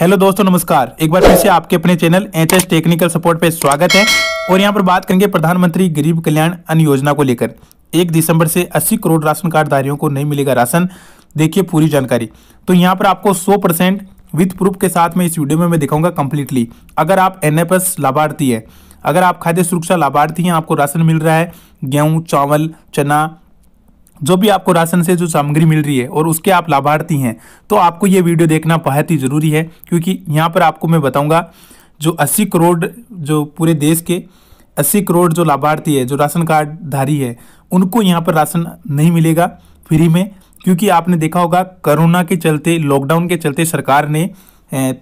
hello दोस्तों नमस्कार एक बार फिर से आपके अपने channel H S technical support पे स्वागत है और यहाँ पर बात करेंगे प्रधानमंत्री गरीब कल्याण अन्न योजना को लेकर एक दिसंबर से 80 करोड़ राशन कार्डधारियों को नहीं मिलेगा राशन देखिए पूरी जानकारी तो यहाँ पर आपको 100 परसेंट विथ प्रूफ के साथ में इस वीडियो में मैं दिखाऊंगा कंप्लीटली अगर आप एन लाभार्थी है अगर आप खाद्य सुरक्षा लाभार्थी हैं आपको राशन मिल रहा है गेहूँ चावल चना जो भी आपको राशन से जो सामग्री मिल रही है और उसके आप लाभार्थी हैं तो आपको ये वीडियो देखना बहुत ही ज़रूरी है क्योंकि यहाँ पर आपको मैं बताऊँगा जो अस्सी करोड़ जो पूरे देश के अस्सी करोड़ जो लाभार्थी है जो राशन कार्ड धारी है उनको यहाँ पर राशन नहीं मिलेगा फ्री में क्योंकि आपने देखा होगा कोरोना के चलते लॉकडाउन के चलते सरकार ने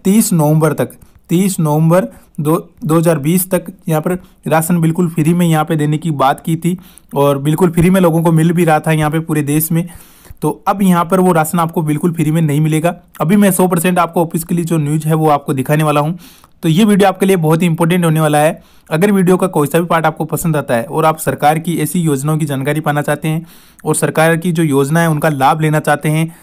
तीस नवंबर तक तीस नवंबर दो 2020 तक यहाँ पर राशन बिल्कुल फ्री में यहाँ पे देने की बात की थी और बिल्कुल फ्री में लोगों को मिल भी रहा था यहाँ पे पूरे देश में तो अब यहाँ पर वो राशन आपको बिल्कुल फ्री में नहीं मिलेगा अभी मैं 100 परसेंट आपको ऑफिस के लिए जो न्यूज़ है वो आपको दिखाने वाला हूँ तो ये वीडियो आपके लिए बहुत ही इंपॉर्टेंट होने वाला है अगर वीडियो का कोई सा भी पार्ट आपको पसंद आता है और आप सरकार की ऐसी योजनाओं की जानकारी पाना चाहते हैं और सरकार की जो योजना है उनका लाभ लेना चाहते हैं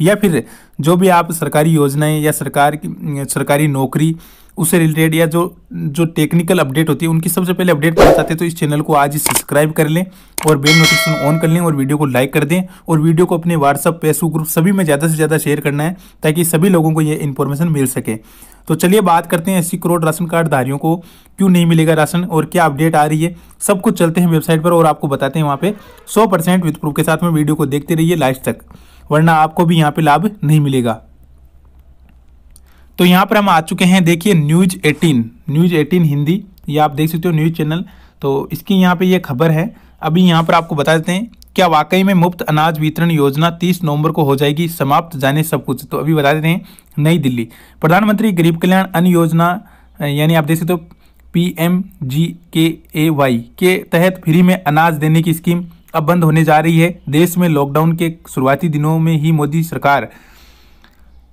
या फिर जो भी आप सरकारी योजनाएं या सरकार की सरकारी नौकरी उससे रिलेटेड या जो जो टेक्निकल अपडेट होती है उनकी सबसे पहले अपडेट पाना चाहते हैं तो इस चैनल को आज ही सब्सक्राइब कर लें और बेल नोटिफिकेशन ऑन कर लें और वीडियो को लाइक कर दें और वीडियो को अपने व्हाट्सअप फेसबुक ग्रुप सभी में ज़्यादा से ज़्यादा शेयर करना है ताकि सभी लोगों को ये इन्फॉर्मेशन मिल सके तो चलिए बात करते हैं अस्सी करोड़ राशन कार्ड धारियों को क्यों नहीं मिलेगा राशन और क्या अपडेट आ रही है सब कुछ चलते हैं वेबसाइट पर और आपको बताते हैं वहाँ पर सौ परसेंट प्रूफ के साथ में वीडियो को देखते रहिए लास्ट तक वरना आपको भी यहाँ पर लाभ नहीं मिलेगा तो यहाँ पर हम आ चुके हैं देखिए news eighteen news eighteen Hindi ये आप देख सकते हो न्यूज चैनल तो इसकी यहाँ पे ये खबर है अभी यहाँ पर आपको बता देते हैं क्या वाकई में मुफ्त अनाज वितरण योजना 30 नवंबर को हो जाएगी समाप्त जाने सब कुछ तो अभी बता देते हैं नई दिल्ली प्रधानमंत्री गरीब कल्याण अन्न योजना यानी आप देख सकते हो पी एम जी के ए वाई के तहत फ्री में अनाज देने की स्कीम अब बंद होने जा रही है देश में लॉकडाउन के शुरुआती दिनों में ही मोदी सरकार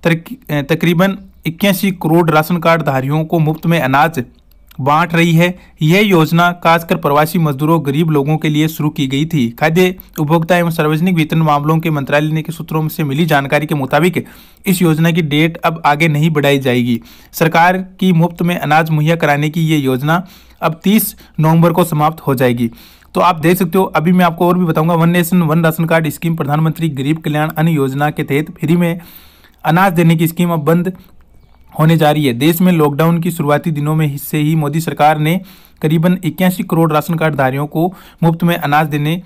तकरीबन इक्यासी करोड़ राशन कार्ड धारियों को मुफ्त में अनाज बांट रही है यह योजना खासकर प्रवासी मजदूरों गरीब लोगों के लिए शुरू की गई थी खाद्य उपभोक्ता एवं सार्वजनिक वितरण मामलों के मंत्रालय के सूत्रों से मिली जानकारी के मुताबिक इस योजना की डेट अब आगे नहीं बढ़ाई जाएगी सरकार की मुफ्त में अनाज मुहैया कराने की यह योजना अब 30 नवंबर को समाप्त हो जाएगी तो आप देख सकते हो अभी मैं आपको और भी बताऊंगा one nation one ration card scheme प्रधानमंत्री गरीब कल्याण अन्न योजना के तहत फ्री में अनाज देने की स्कीम अब बंद होने जा रही है देश में लॉकडाउन की शुरुआती दिनों में से ही मोदी सरकार ने करीबन इक्यासी करोड़ राशन कार्ड धारियों को मुफ्त में अनाज देने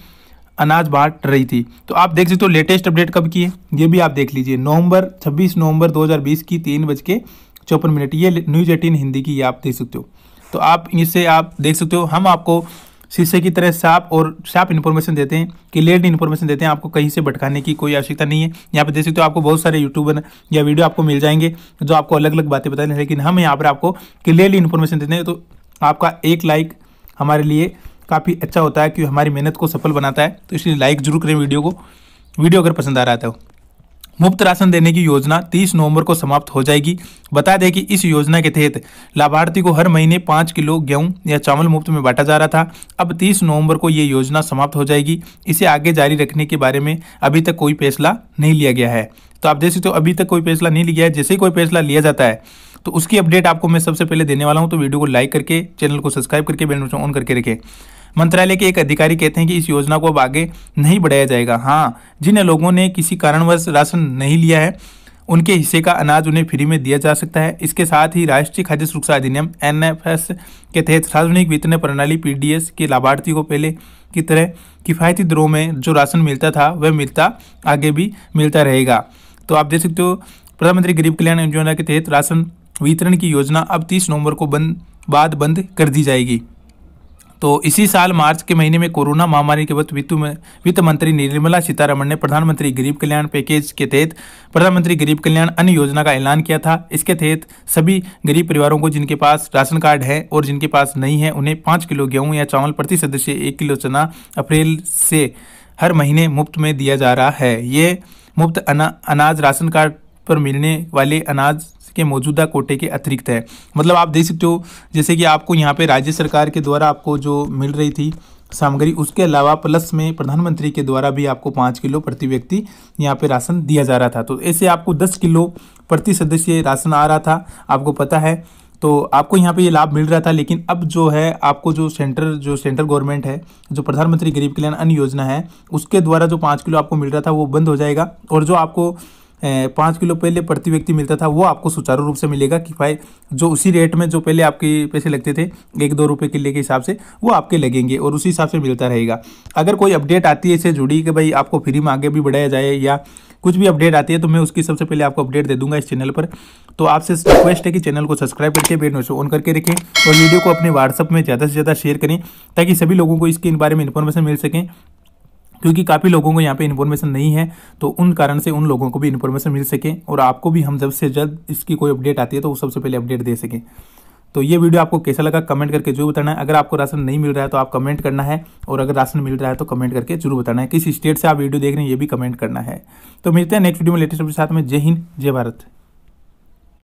अनाज बांट रही थी तो आप देख सकते हो लेटेस्ट अपडेट कब की है ये भी आप देख लीजिए नवंबर 26 नवंबर 2020 की तीन बज के चौपन मिनट ये न्यूज एटीन हिंदी की ये आप देख सकते हो तो आप इसे आप देख सकते हो हम आपको शीशे की तरह साफ और साफ इन्फॉर्मेशन देते हैं क्लियरली इन्फॉर्मेशन देते हैं आपको कहीं से भटकाने की कोई आवश्यकता नहीं है यहाँ पे देख सकते हो आपको बहुत सारे यूट्यूबर या वीडियो आपको मिल जाएंगे जो आपको अलग अलग बातें बताते हैं लेकिन हम यहाँ पर आपको क्लियरली इन्फॉर्मेशन देते हैं तो आपका एक लाइक हमारे लिए काफ़ी अच्छा होता है क्योंकि हमारी मेहनत को सफल बनाता है तो इसलिए लाइक जरूर करें वीडियो को वीडियो अगर पसंद आ रहा है तो मुफ्त राशन देने की योजना 30 नवंबर को समाप्त हो जाएगी बता दें कि इस योजना के तहत लाभार्थी को हर महीने पाँच किलो गेहूँ या चावल मुफ्त में बांटा जा रहा था अब 30 नवंबर को ये योजना समाप्त हो जाएगी इसे आगे जारी रखने के बारे में अभी तक कोई फैसला नहीं लिया गया है तो आप देख सकते हो अभी तक कोई फैसला नहीं लिया गया है जैसे ही कोई फैसला लिया जाता है तो उसकी अपडेट आपको मैं सबसे पहले देने वाला हूँ तो वीडियो को लाइक करके चैनल को सब्सक्राइब करके बेल ऑन करके रखें मंत्रालय के एक अधिकारी कहते हैं कि इस योजना को अब आगे नहीं बढ़ाया जाएगा हाँ जिन लोगों ने किसी कारणवश राशन नहीं लिया है उनके हिस्से का अनाज उन्हें फ्री में दिया जा सकता है इसके साथ ही राष्ट्रीय खाद्य सुरक्षा अधिनियम एन के तहत सार्वजनिक वितरण प्रणाली पी के लाभार्थी को पहले की तरह किफ़ायती दरों में जो राशन मिलता था वह मिलता आगे भी मिलता रहेगा तो आप देख सकते हो प्रधानमंत्री गरीब कल्याण योजना के तहत राशन वितरण की योजना अब तीस नवंबर को बंद बाद बंद कर दी जाएगी तो इसी साल मार्च के महीने में कोरोना महामारी के वक्त वित्त वित्त मंत्री निर्मला सीतारमण ने प्रधानमंत्री गरीब कल्याण पैकेज के तहत प्रधानमंत्री गरीब कल्याण अन्न योजना का ऐलान किया था इसके तहत सभी गरीब परिवारों को जिनके पास राशन कार्ड है और जिनके पास नहीं है उन्हें पाँच किलो गेहूँ या चावल प्रति सदस्य एक किलो चना अप्रैल से हर महीने मुफ्त में दिया जा रहा है ये मुफ्त अना, अनाज राशन कार्ड पर मिलने वाले अनाज के मौजूदा कोटे के अतिरिक्त है मतलब आप देख सकते हो जैसे कि आपको यहाँ पे राज्य सरकार के द्वारा आपको जो मिल रही थी सामग्री उसके अलावा प्लस में प्रधानमंत्री के द्वारा भी आपको पाँच किलो प्रति व्यक्ति यहाँ पे राशन दिया जा रहा था तो ऐसे आपको दस किलो प्रति सदस्य राशन आ रहा था आपको पता है तो आपको यहाँ पे ये लाभ मिल रहा था लेकिन अब जो है आपको जो सेंटर जो सेंट्रल गवर्नमेंट है जो प्रधानमंत्री गरीब कल्याण अन्न योजना है उसके द्वारा जो पाँच किलो आपको मिल रहा था वो बंद हो जाएगा और जो आपको पाँच किलो पहले प्रति व्यक्ति मिलता था वो आपको सुचारू रूप से मिलेगा कि भाई जो उसी रेट में जो पहले आपके पैसे लगते थे एक दो रुपये किले के हिसाब से वो आपके लगेंगे और उसी हिसाब से मिलता रहेगा अगर कोई अपडेट आती है इसे जुड़ी कि भाई आपको फ्री में आगे भी बढ़ाया जाए या कुछ भी अपडेट आती है तो मैं उसकी सबसे पहले आपको अपडेट दे दूंगा इस चैनल पर तो आपसे रिक्वेस्ट है कि चैनल को सब्सक्राइब करके बेल नोशन ऑन करके रखें और वीडियो को अपने व्हाट्सअप में ज़्यादा से ज़्यादा शेयर करें ताकि सभी लोगों को इसके बारे में इन्फॉर्मेशन मिल सकें क्योंकि काफ़ी लोगों को यहाँ पे इन्फॉर्मेशन नहीं है तो उन कारण से उन लोगों को भी इन्फॉर्मेशन मिल सके और आपको भी हम जब से जल्द इसकी कोई अपडेट आती है तो वो सबसे पहले अपडेट दे सकें तो ये वीडियो आपको कैसा लगा कमेंट करके जरूर बताना है अगर आपको राशन नहीं मिल रहा है तो आप कमेंट करना है और अगर राशन मिल रहा है तो कमेंट करके जरूर बताना है किस स्टेट से आप वीडियो देख रहे हैं ये भी कमेंट करना है तो मिलते हैं नेक्स्ट वीडियो में लेटेस्ट अपडेट साथ में जय हिंद जय भारत